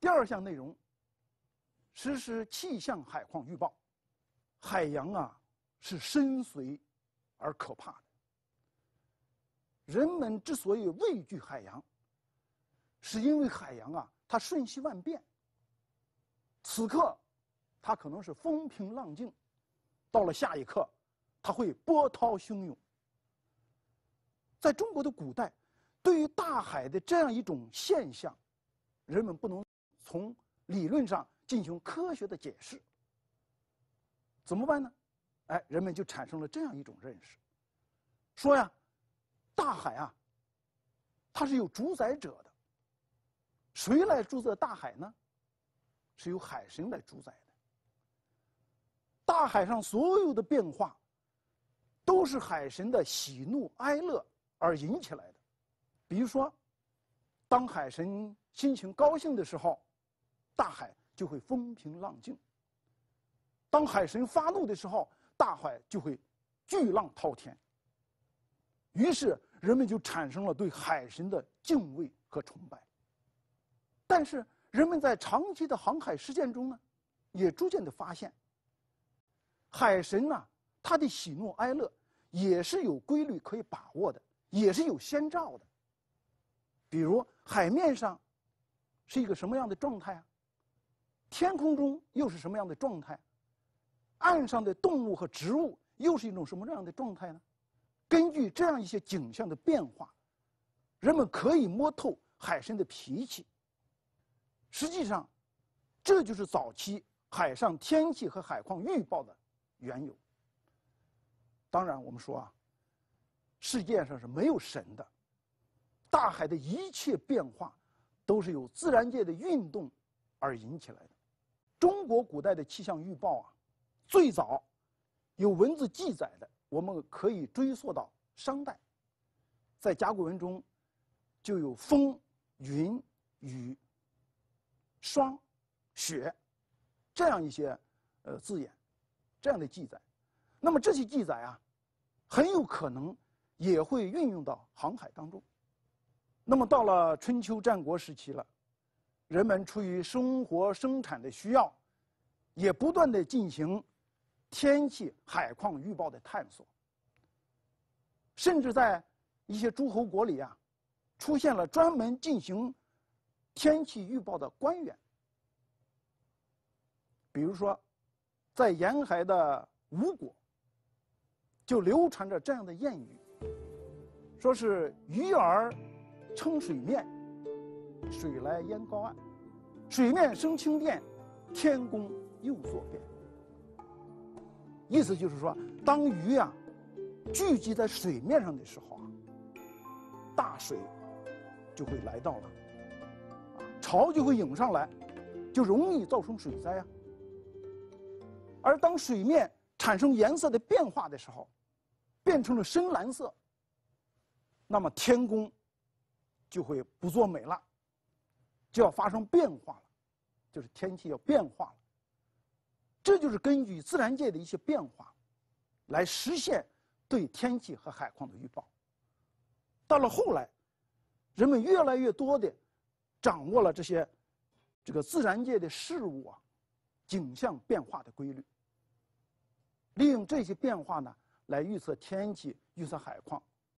第二项内容：实施气象海况预报。海洋啊，是深邃而可怕的。人们之所以畏惧海洋，是因为海洋啊，它瞬息万变。此刻，它可能是风平浪静；到了下一刻，它会波涛汹涌。在中国的古代，对于大海的这样一种现象，人们不能。从理论上进行科学的解释，怎么办呢？哎，人们就产生了这样一种认识：，说呀，大海啊，它是有主宰者的。谁来主宰大海呢？是由海神来主宰的。大海上所有的变化，都是海神的喜怒哀乐而引起来的。比如说，当海神心情高兴的时候，大海就会风平浪静。当海神发怒的时候，大海就会巨浪滔天。于是人们就产生了对海神的敬畏和崇拜。但是人们在长期的航海实践中呢，也逐渐的发现，海神呢他的喜怒哀乐也是有规律可以把握的，也是有先兆的。比如海面上是一个什么样的状态啊？天空中又是什么样的状态？岸上的动物和植物又是一种什么样的状态呢？根据这样一些景象的变化，人们可以摸透海参的脾气。实际上，这就是早期海上天气和海况预报的缘由。当然，我们说啊，世界上是没有神的，大海的一切变化都是由自然界的运动而引起来的。中国古代的气象预报啊，最早有文字记载的，我们可以追溯到商代，在甲骨文中就有风、云、雨、霜、雪这样一些呃字眼，这样的记载。那么这些记载啊，很有可能也会运用到航海当中。那么到了春秋战国时期了。人们出于生活生产的需要，也不断的进行天气海况预报的探索。甚至在一些诸侯国里啊，出现了专门进行天气预报的官员。比如说，在沿海的吴国，就流传着这样的谚语，说是鱼儿撑水面。水来淹高岸，水面生青殿，天公又作变。意思就是说，当鱼啊聚集在水面上的时候啊，大水就会来到了，潮就会涌上来，就容易造成水灾啊。而当水面产生颜色的变化的时候，变成了深蓝色，那么天公就会不作美了。就要发生变化了，就是天气要变化了。这就是根据自然界的一些变化，来实现对天气和海况的预报。到了后来，人们越来越多的掌握了这些这个自然界的事物啊、景象变化的规律，利用这些变化呢，来预测天气、预测海况。